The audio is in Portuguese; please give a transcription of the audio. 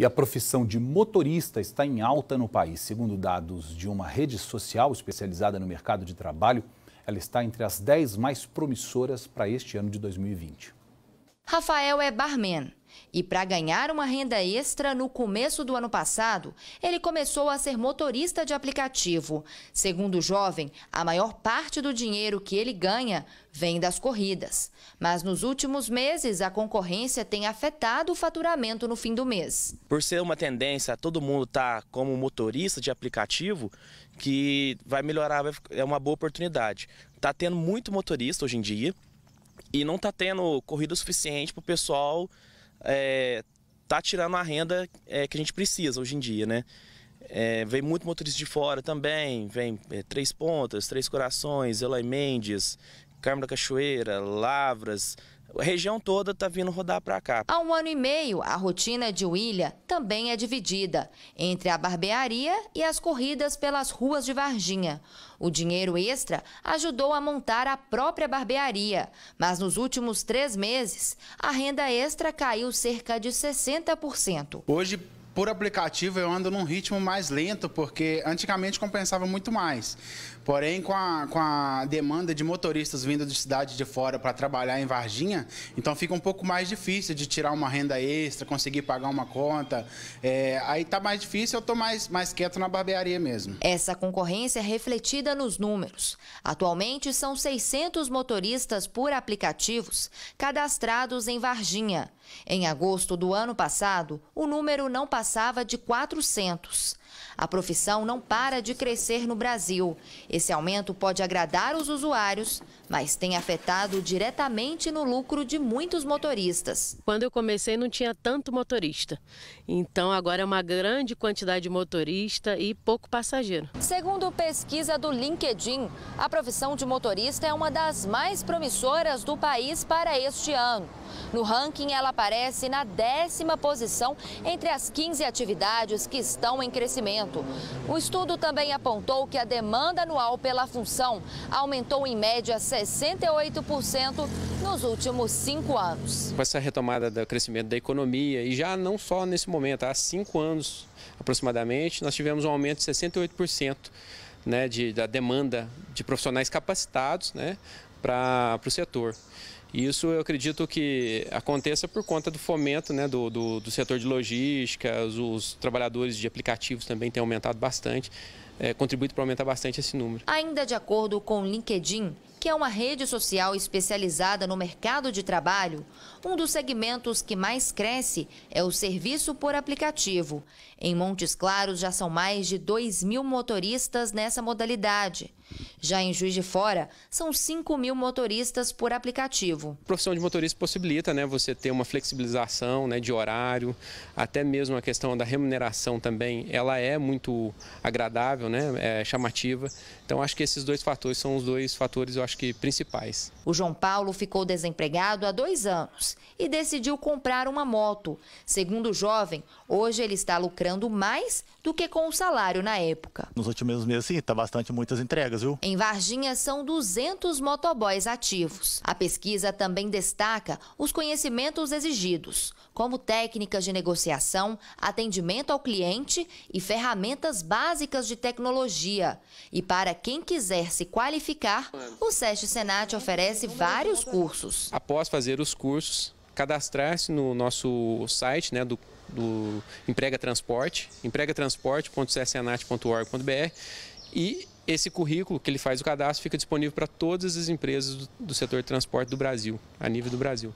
E a profissão de motorista está em alta no país. Segundo dados de uma rede social especializada no mercado de trabalho, ela está entre as 10 mais promissoras para este ano de 2020. Rafael é barman. E para ganhar uma renda extra, no começo do ano passado, ele começou a ser motorista de aplicativo. Segundo o jovem, a maior parte do dinheiro que ele ganha vem das corridas. Mas nos últimos meses, a concorrência tem afetado o faturamento no fim do mês. Por ser uma tendência, todo mundo está como motorista de aplicativo, que vai melhorar, é uma boa oportunidade. Tá tendo muito motorista hoje em dia e não tá tendo corrida suficiente para o pessoal é, tá tirando a renda é, que a gente precisa hoje em dia, né? É, vem muito motorista de fora também, vem é, Três Pontas, Três Corações, Eloy Mendes, Carmo da Cachoeira, Lavras, a região toda está vindo rodar para cá. Há um ano e meio, a rotina de William também é dividida entre a barbearia e as corridas pelas ruas de Varginha. O dinheiro extra ajudou a montar a própria barbearia, mas nos últimos três meses, a renda extra caiu cerca de 60%. Hoje, por aplicativo eu ando num ritmo mais lento, porque antigamente compensava muito mais. Porém, com a, com a demanda de motoristas vindo de cidade de fora para trabalhar em Varginha, então fica um pouco mais difícil de tirar uma renda extra, conseguir pagar uma conta. É, aí tá mais difícil, eu tô mais, mais quieto na barbearia mesmo. Essa concorrência é refletida nos números. Atualmente são 600 motoristas por aplicativos cadastrados em Varginha. Em agosto do ano passado, o número não passou passava de 400. A profissão não para de crescer no Brasil. Esse aumento pode agradar os usuários, mas tem afetado diretamente no lucro de muitos motoristas. Quando eu comecei não tinha tanto motorista. Então agora é uma grande quantidade de motorista e pouco passageiro. Segundo pesquisa do LinkedIn, a profissão de motorista é uma das mais promissoras do país para este ano. No ranking, ela aparece na décima posição entre as 15 atividades que estão em crescimento. O estudo também apontou que a demanda anual pela função aumentou em média 68% nos últimos cinco anos. Com essa retomada do crescimento da economia, e já não só nesse momento, há cinco anos aproximadamente, nós tivemos um aumento de 68%. Né, de, da demanda de profissionais capacitados né, para o setor isso eu acredito que aconteça por conta do fomento né, do, do, do setor de logística, os, os, trabalhadores de aplicativos também têm aumentado bastante, é, contribuído para aumentar bastante esse número. Ainda de acordo com o LinkedIn, que é uma rede social especializada no mercado de trabalho, um dos segmentos que mais cresce é o serviço por aplicativo. Em Montes Claros já são mais de 2 mil motoristas nessa modalidade. Já em Juiz de Fora, são 5 mil motoristas por aplicativo. A profissão de motorista possibilita né, você ter uma flexibilização né, de horário, até mesmo a questão da remuneração também, ela é muito agradável, né, é chamativa. Então, acho que esses dois fatores são os dois fatores, eu acho, acho que principais. O João Paulo ficou desempregado há dois anos e decidiu comprar uma moto. Segundo o jovem, hoje ele está lucrando mais do que com o salário na época. Nos últimos meses, sim, está bastante muitas entregas, viu? Em Varginha, são 200 motoboys ativos. A pesquisa também destaca os conhecimentos exigidos, como técnicas de negociação, atendimento ao cliente e ferramentas básicas de tecnologia. E para quem quiser se qualificar, o SESC Senat oferece vários cursos. Após fazer os cursos, cadastrar-se no nosso site né, do, do Emprega Transporte, empregatransporte.csenat.org.br e esse currículo que ele faz o cadastro fica disponível para todas as empresas do, do setor de transporte do Brasil, a nível do Brasil.